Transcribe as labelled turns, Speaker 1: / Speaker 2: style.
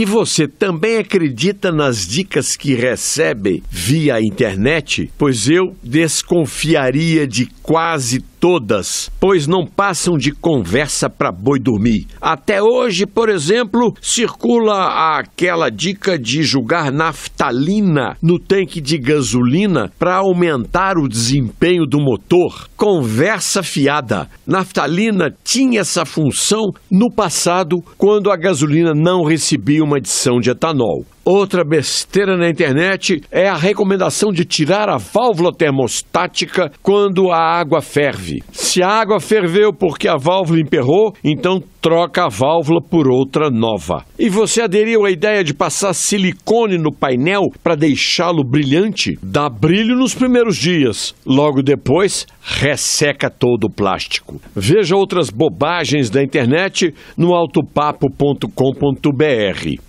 Speaker 1: E você também acredita nas dicas que recebe via internet? Pois eu desconfiaria de quase todas, pois não passam de conversa para boi dormir. Até hoje, por exemplo, circula aquela dica de jogar naftalina no tanque de gasolina para aumentar o desempenho do motor. Conversa fiada. Naftalina tinha essa função no passado, quando a gasolina não recebia uma adição de etanol. Outra besteira na internet é a recomendação de tirar a válvula termostática quando a água ferve chave. Se a água ferveu porque a válvula emperrou, então troca a válvula por outra nova. E você aderiu à ideia de passar silicone no painel para deixá-lo brilhante? Dá brilho nos primeiros dias, logo depois resseca todo o plástico. Veja outras bobagens da internet no autopapo.com.br.